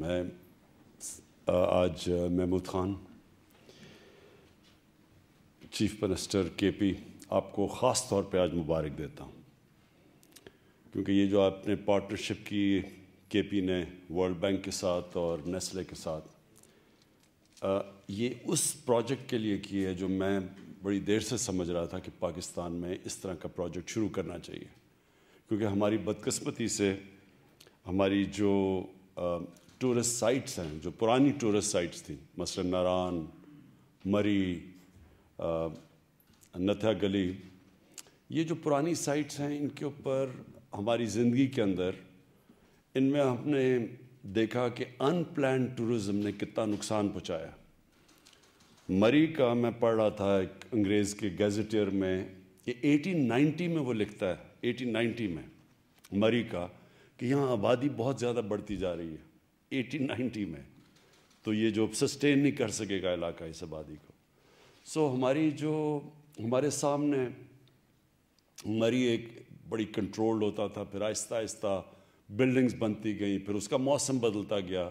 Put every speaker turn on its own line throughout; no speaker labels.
मैं आज Mahmood Khan chief minister K P आपको ख़ास तौर पे आज मुबारक देता हूँ क्योंकि ये जो आपने पार्टनरशिप की के पी ने वर्ल्ड बैंक के साथ और नेस्ले के साथ ये उस प्रोजेक्ट के लिए की है जो मैं बड़ी देर से समझ रहा था कि पाकिस्तान में इस तरह का प्रोजेक्ट शुरू करना चाहिए क्योंकि हमारी बदकस्मती से हमारी जो टूरिस्ट साइट्स हैं जो पुरानी टूरिस्ट साइट्स थी मसल नारान मरी नथा गली ये जो पुरानी साइट्स हैं इनके ऊपर हमारी ज़िंदगी के अंदर इनमें हमने देखा कि अनप्लान टूरिज़्म ने कितना नुकसान पहुंचाया मरी का मैं पढ़ रहा था एक अंग्रेज़ के गैजेटियर में कि 1890 में वो लिखता है 1890 में मरी का कि यहाँ आबादी बहुत ज़्यादा बढ़ती जा रही है 1890 में तो ये जो सस्टेन नहीं कर सकेगा इलाका इस आबादी को सो so, हमारी जो हमारे सामने हमारी एक बड़ी कंट्रोल्ड होता था फिर आहिस्ता आहिस्ता बिल्डिंग्स बनती गई फिर उसका मौसम बदलता गया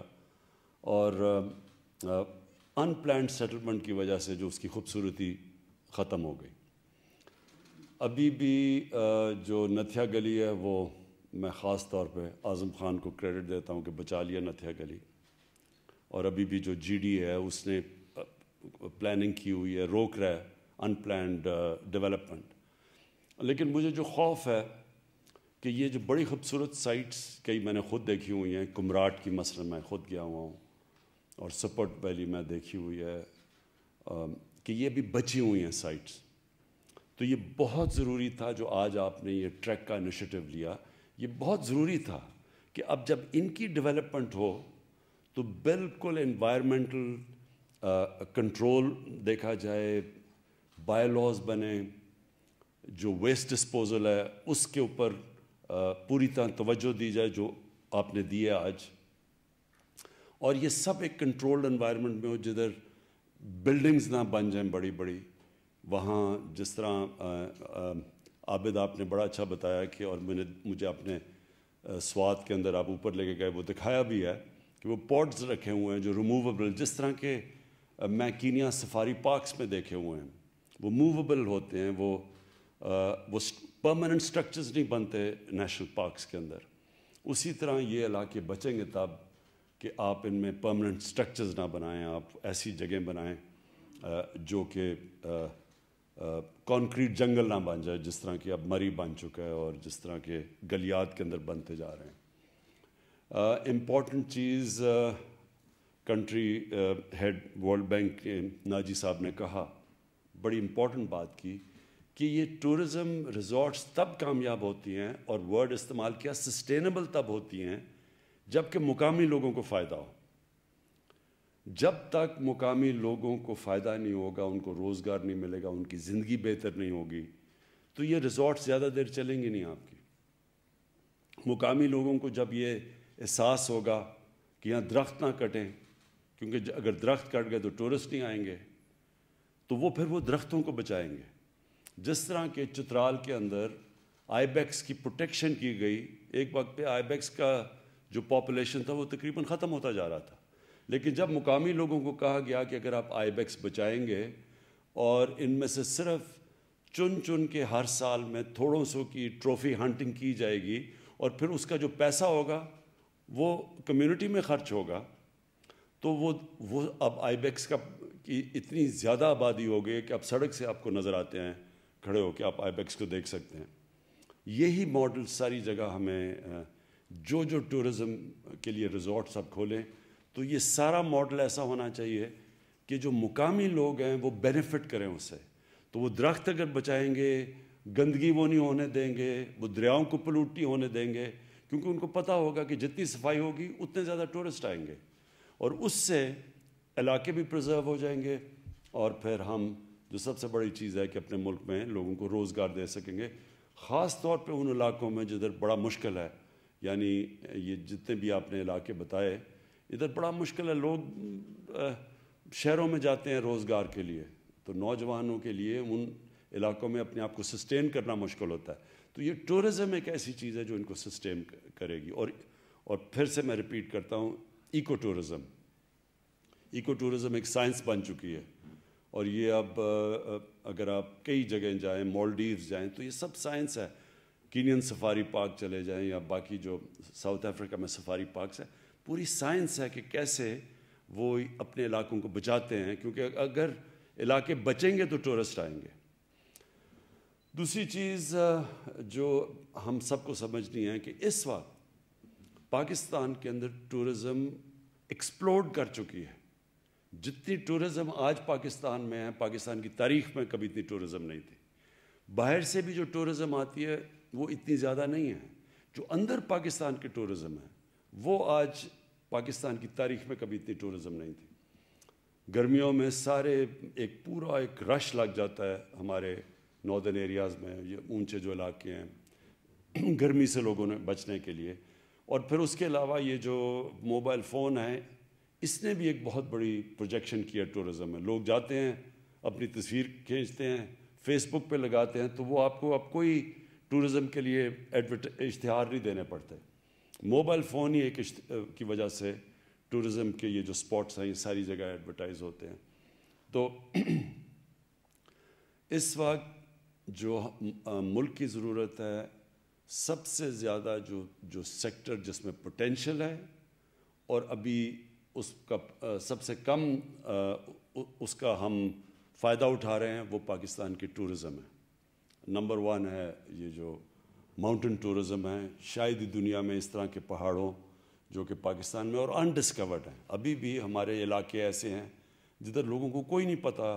और अनप्लान सेटलमेंट की वजह से जो उसकी खूबसूरती ख़त्म हो गई अभी भी आ, जो नथिया गली है वो मैं ख़ास तौर पे आज़म ख़ान को क्रेडिट देता हूँ कि बचा लिया नथिया गली और अभी भी जो जीडी है उसने प्लानिंग की हुई है रोक रहा है अनप्लान डेवलपमेंट लेकिन मुझे जो खौफ है कि ये जो बड़ी खूबसूरत साइट्स कई मैंने ख़ुद देखी हुई हैं कुमराट की मसल मैं ख़ुद गया हुआ हूँ और सपोर्ट वैली मैं देखी हुई है कि ये भी बची हुई हैं साइट्स तो ये बहुत ज़रूरी था जो आज आपने ये ट्रैक का इनिशिएटिव लिया ये बहुत ज़रूरी था कि अब जब इनकी डेवलपमेंट हो तो बिल्कुल इन्वायरमेंटल कंट्रोल देखा जाए बायोलॉज बने जो वेस्ट डिस्पोजल है उसके ऊपर पूरी तरह तवज्जो दी जाए जो आपने दी है आज और ये सब एक कंट्रोल्ड इन्वायरमेंट में हो जिधर बिल्डिंग्स ना बन जाएं बड़ी बड़ी वहाँ जिस तरह आबिद आपने बड़ा अच्छा बताया कि और मैंने मुझे अपने स्वाद के अंदर आप ऊपर लेके गए वो दिखाया भी है कि वो पॉट्स रखे हुए हैं जो रिमूवेबल जिस तरह के मैं कीनिया सफारी पार्क्स में देखे हुए हैं वो मूवेबल होते हैं वो आ, वो परमानेंट स्ट्रक्चर्स नहीं बनते नेशनल पार्क्स के अंदर उसी तरह ये इलाके बचेंगे तब कि आप इनमें परमानेंट स्ट्रक्चर्स ना बनाएं आप ऐसी जगह बनाएं जो कि कंक्रीट जंगल ना बन जाए जिस तरह की अब मरी बन चुका है और जिस तरह के गलियात के अंदर बनते जा रहे हैं इम्पॉर्टेंट चीज़ कंट्री हेड वर्ल्ड बैंक के नाजी साहब ने कहा बड़ी इम्पॉर्टेंट बात की कि ये टूरिज़म रिजॉर्ट्स तब कामयाब होती हैं और वर्ड इस्तेमाल किया सस्टेनेबल तब होती हैं जबकि मुकामी लोगों को फ़ायदा हो जब तक मुकामी लोगों को फ़ायदा नहीं होगा उनको रोज़गार नहीं मिलेगा उनकी ज़िंदगी बेहतर नहीं होगी तो ये रिजॉर्ट ज़्यादा देर चलेंगे नहीं आपके मुकामी लोगों को जब ये एहसास होगा कि यहाँ दरख्त ना कटें क्योंकि अगर दरख्त कट गए तो टूरिस्ट नहीं आएंगे तो वो फिर वो दरख्तों को बचाएंगे जिस तरह के चित्राल के अंदर आईबैक्स की प्रोटेक्शन की गई एक वक्त पे आईबैक्स का जो पॉपुलेशन था वो तकरीबन ख़त्म होता जा रहा था लेकिन जब मुकामी लोगों को कहा गया कि अगर आप आईबैक्स बचाएंगे और इनमें से सिर्फ चुन चुन के हर साल में थोड़ों सो की ट्रॉफ़ी हंटिंग की जाएगी और फिर उसका जो पैसा होगा वो कम्युनिटी में खर्च होगा तो वो वो अब आईबैक्स का की इतनी ज़्यादा आबादी हो गई कि अब सड़क से आपको नज़र आते हैं खड़े होकर आप आईबैक्स को देख सकते हैं यही मॉडल सारी जगह हमें जो जो टूरिज़्म के लिए रिजॉर्ट्स आप खोलें तो ये सारा मॉडल ऐसा होना चाहिए कि जो मुकामी लोग हैं वो बेनिफिट करें उससे तो वो दरख्त अगर बचाएंगे गंदगी वो नहीं होने देंगे वो दरियाओं को पलूट नहीं होने देंगे क्योंकि उनको पता होगा कि जितनी सफाई होगी उतने ज़्यादा टूरिस्ट आएंगे और उससे इलाके भी प्रिजर्व हो जाएंगे और फिर हम जो सबसे बड़ी चीज़ है कि अपने मुल्क में लोगों को रोज़गार दे सकेंगे ख़ास तौर पर उन इलाकों में जिधर बड़ा मुश्किल है यानी ये जितने भी आपने इलाके बताए इधर बड़ा मुश्किल है लोग शहरों में जाते हैं रोज़गार के लिए तो नौजवानों के लिए उन इलाकों में अपने आप को सस्टेन करना मुश्किल होता है तो ये टूरिज़्म एक ऐसी चीज़ है जो इनको सस्टेन करेगी और और फिर से मैं रिपीट करता हूँ इको टूरिज़म इको टूरिज़म एक साइंस बन चुकी है और ये अब अगर आप कई जगह जाएँ मॉलडीव जाएँ तो ये सब साइंस है कीनियन सफारी पार्क चले जाएँ या बाकी जो साउथ अफ्रीका में सफारी पार्क है पूरी साइंस है कि कैसे वो अपने इलाकों को बचाते हैं क्योंकि अगर इलाके बचेंगे तो टूरिस्ट आएंगे दूसरी चीज़ जो हम सबको समझनी है कि इस वक्त पाकिस्तान के अंदर टूरिज़्म एक्सप्लोड कर चुकी है जितनी टूरिज़्म आज पाकिस्तान में है पाकिस्तान की तारीख में कभी इतनी टूरिज़्म नहीं थी बाहर से भी जो टूरिज़्म आती है वो इतनी ज़्यादा नहीं है जो अंदर पाकिस्तान के टूरिज़्म है वो आज पाकिस्तान की तारीख में कभी इतनी टूरिज़्म नहीं थी गर्मियों में सारे एक पूरा एक रश लग जाता है हमारे नॉर्दर्न एरियाज़ में ये ऊंचे जो इलाके हैं गर्मी से लोगों ने बचने के लिए और फिर उसके अलावा ये जो मोबाइल फ़ोन है इसने भी एक बहुत बड़ी प्रोजेक्शन किया टूरिज़म में लोग जाते हैं अपनी तस्वीर खींचते हैं फेसबुक पे लगाते हैं तो वो आपको अब कोई टूरिज़म के लिए एडवर्ट इश्तहार नहीं देने पड़ते मोबाइल फ़ोन ही एक की वजह से टूरिज़म के ये जो स्पॉट्स हैं ये सारी जगह एडवर्टाइज होते हैं तो इस वक्त जो मुल्क की ज़रूरत है सबसे ज़्यादा जो जो सेक्टर जिसमें पोटेंशियल है और अभी उसका सबसे कम उसका हम फ़ायदा उठा रहे हैं वो पाकिस्तान की टूरिज़म है नंबर वन है ये जो माउंटेन टूरिज़्म है शायद ही दुनिया में इस तरह के पहाड़ों जो कि पाकिस्तान में और अनडिस्कवर्ड हैं अभी भी हमारे इलाके ऐसे हैं जिधर लोगों को कोई नहीं पता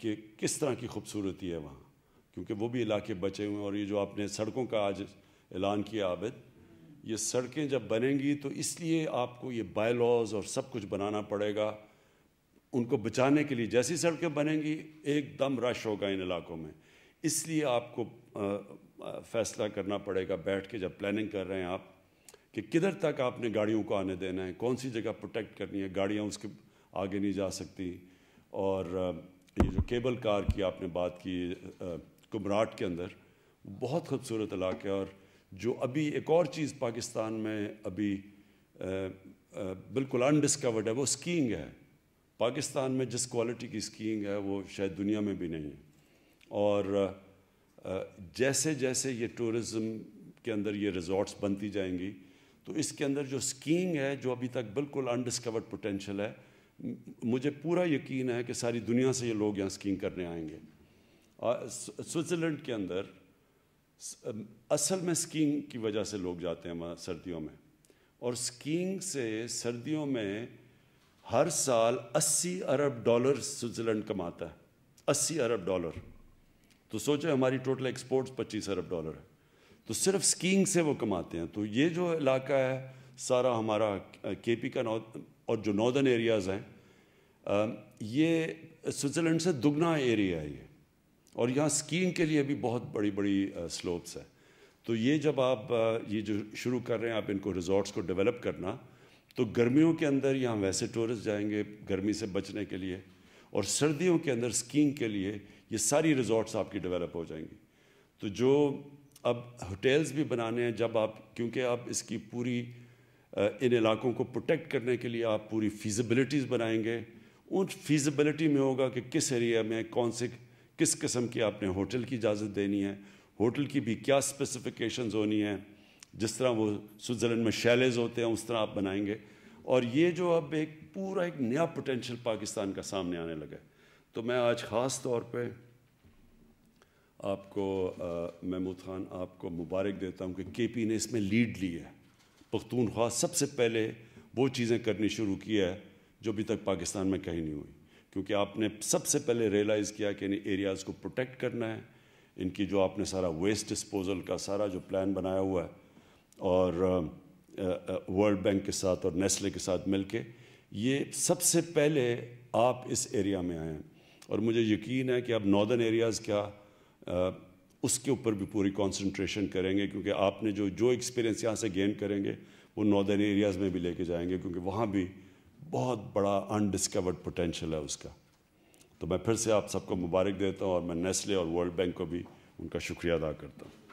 कि किस तरह की खूबसूरती है वहाँ क्योंकि वो भी इलाके बचे हुए हैं और ये जो आपने सड़कों का आज ऐलान किया आबद ये सड़कें जब बनेंगी तो इसलिए आपको ये बायलॉज और सब कुछ बनाना पड़ेगा उनको बचाने के लिए जैसी सड़कें बनेंगी एकदम रश होगा इन इलाकों में इसलिए आपको फैसला करना पड़ेगा बैठ के जब प्लानिंग कर रहे हैं आप कि किधर तक आपने गाड़ियों को आने देना है कौन सी जगह प्रोटेक्ट करनी है गाड़ियाँ उसके आगे नहीं जा सकती और ये जो केबल कार की आपने बात की कुमराट के अंदर बहुत खूबसूरत इलाके है और जो अभी एक और चीज़ पाकिस्तान में अभी आ, आ, बिल्कुल अनडिस्कवर्ड है वो स्कीइंग है पाकिस्तान में जिस क्वालिटी की स्कीइंग है वो शायद दुनिया में भी नहीं है और जैसे जैसे ये टूरिज़म के अंदर ये रिजॉर्ट्स बनती जाएंगी तो इसके अंदर जो स्कीइंग है जो अभी तक बिल्कुल अनडिस्कवर्ड पोटेंशियल है मुझे पूरा यकीन है कि सारी दुनिया से ये लोग यहाँ स्कीइंग करने आएंगे स्विट्ज़रलैंड के अंदर असल में स्कीइंग की वजह से लोग जाते हैं वहाँ सर्दियों में और स्कीइंग से सर्दियों में हर साल 80 अरब डॉलर स्विट्ज़रलैंड कमाता है 80 अरब डॉलर तो सोचो हमारी टोटल एक्सपोर्ट्स पच्चीस अरब डॉलर है तो सिर्फ स्कीइंग से वो कमाते हैं तो ये जो इलाका है सारा हमारा के पी का और जो नॉर्दर्न एरियाज़ हैं ये स्विट्ज़रलैंड से दुगना एरिया है ये और यहाँ स्कीइंग के लिए भी बहुत बड़ी बड़ी स्लोप्स हैं तो ये जब आप ये जो शुरू कर रहे हैं आप इनको रिजॉर्ट्स को डेवलप करना तो गर्मियों के अंदर यहाँ वैसे टूरिस्ट जाएंगे गर्मी से बचने के लिए और सर्दियों के अंदर स्कीइंग के लिए ये सारी रिजॉर्ट्स आपकी डेवलप हो जाएंगी तो जो अब होटल्स भी बनाने हैं जब आप क्योंकि आप इसकी पूरी इन इलाकों को प्रोटेक्ट करने के लिए आप पूरी फिजिबिलिटीज़ बनाएंगे उन फिजिबिलिटी में होगा कि किस एरिया में कौन से किस किस्म की आपने होटल की इजाज़त देनी है होटल की भी क्या स्पेसिफिकेशंस होनी है जिस तरह वो स्विट्ज़रलैंड में शैलेज होते हैं उस तरह आप बनाएंगे और ये जो अब एक पूरा एक नया पोटेंशियल पाकिस्तान का सामने आने लगा है तो मैं आज ख़ास तौर पे आपको महमूद ख़ान आपको मुबारक देता हूँ कि के पी ने इसमें लीड ली है पख्तूनख्वा सबसे पहले वो चीज़ें करनी शुरू की है जो अभी तक पाकिस्तान में कहीं नहीं हुई क्योंकि आपने सबसे पहले रियलाइज़ किया कि इन एरियाज़ को प्रोटेक्ट करना है इनकी जो आपने सारा वेस्ट डिस्पोज़ल का सारा जो प्लान बनाया हुआ है और वर्ल्ड बैंक के साथ और नेस्ले के साथ मिल के ये सबसे पहले आप इस एरिया में आए हैं और मुझे यकीन है कि अब नॉर्दर्न एरियाज़ क्या आ, उसके ऊपर भी पूरी कॉन्सनट्रेशन करेंगे क्योंकि आपने जो जो एक्सपीरियंस यहाँ से गेन करेंगे वो नॉर्दर्न एरियाज़ में भी लेके जाएंगे क्योंकि वहाँ भी बहुत बड़ा अनडिस्कवर्ड पोटेंशल है उसका तो मैं फिर से आप सबको मुबारक देता हूँ और मैं नेस्ले और वर्ल्ड बैंक को भी उनका शुक्रिया अदा करता हूँ